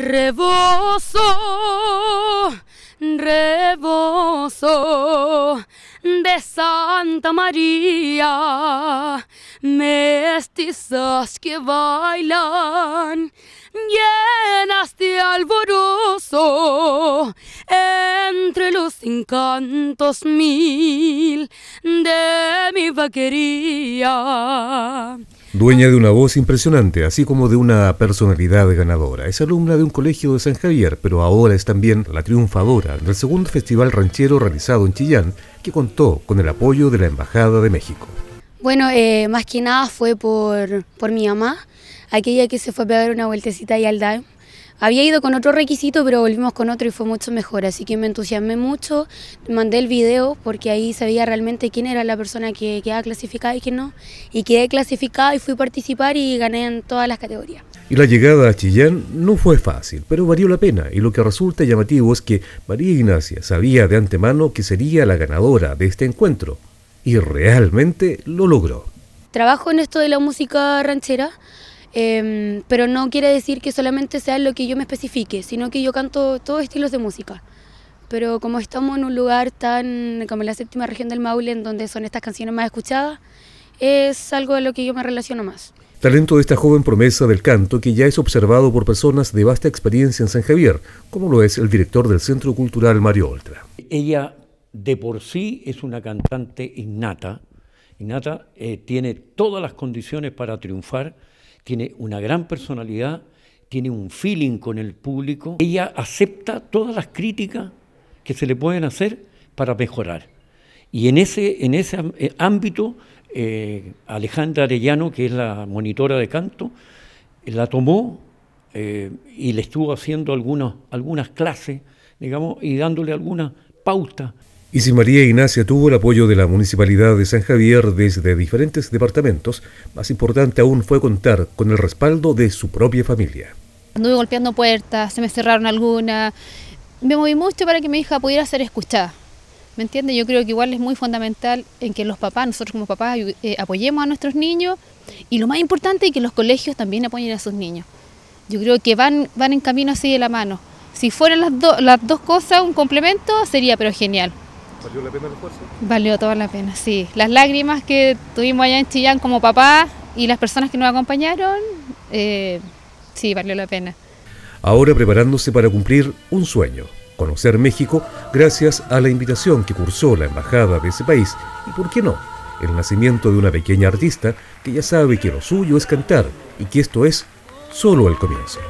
Rebozo, rebozo de Santa María, mestizas que bailan, llenaste de entre los encantos mil de mi vaquería. Dueña de una voz impresionante, así como de una personalidad ganadora. Es alumna de un colegio de San Javier, pero ahora es también la triunfadora del segundo festival ranchero realizado en Chillán, que contó con el apoyo de la Embajada de México. Bueno, eh, más que nada fue por, mi mamá, aquella que se fue a dar una vueltecita y al DAIM había ido con otro requisito, pero volvimos con otro y fue mucho mejor, así que me entusiasmé mucho, mandé el video porque ahí sabía realmente quién era la persona que quedaba clasificada y quién no, y quedé clasificada y fui a participar y gané en todas las categorías. Y la llegada a Chillán no fue fácil, pero valió la pena, y lo que resulta llamativo es que María Ignacia sabía de antemano que sería la ganadora de este encuentro, y realmente lo logró. Trabajo en esto de la música ranchera, Em, pero no quiere decir que solamente sea lo que yo me especifique, sino que yo canto todos estilos de música. Pero como estamos en un lugar tan como en la séptima región del Maule, en donde son estas canciones más escuchadas, es algo de lo que yo me relaciono más. Talento de esta joven promesa del canto que ya es observado por personas de vasta experiencia en San Javier, como lo es el director del Centro Cultural Mario Oltra. Ella de por sí es una cantante innata, innata eh, tiene todas las condiciones para triunfar tiene una gran personalidad, tiene un feeling con el público. Ella acepta todas las críticas que se le pueden hacer para mejorar. Y en ese, en ese eh, ámbito, eh, Alejandra Arellano, que es la monitora de canto, la tomó eh, y le estuvo haciendo algunos, algunas clases, digamos, y dándole algunas pautas. Y si María Ignacia tuvo el apoyo de la Municipalidad de San Javier desde diferentes departamentos. Más importante aún fue contar con el respaldo de su propia familia. Anduve golpeando puertas, se me cerraron algunas. Me moví mucho para que mi hija pudiera ser escuchada. ¿Me entiende? Yo creo que igual es muy fundamental en que los papás, nosotros como papás, eh, apoyemos a nuestros niños y lo más importante es que los colegios también apoyen a sus niños. Yo creo que van, van en camino así de la mano. Si fueran las, las dos cosas un complemento, sería pero genial. ¿Valió la pena el esfuerzo? Valió toda la pena, sí. Las lágrimas que tuvimos allá en Chillán como papá y las personas que nos acompañaron, eh, sí, valió la pena. Ahora preparándose para cumplir un sueño, conocer México gracias a la invitación que cursó la embajada de ese país y, ¿por qué no?, el nacimiento de una pequeña artista que ya sabe que lo suyo es cantar y que esto es solo el comienzo.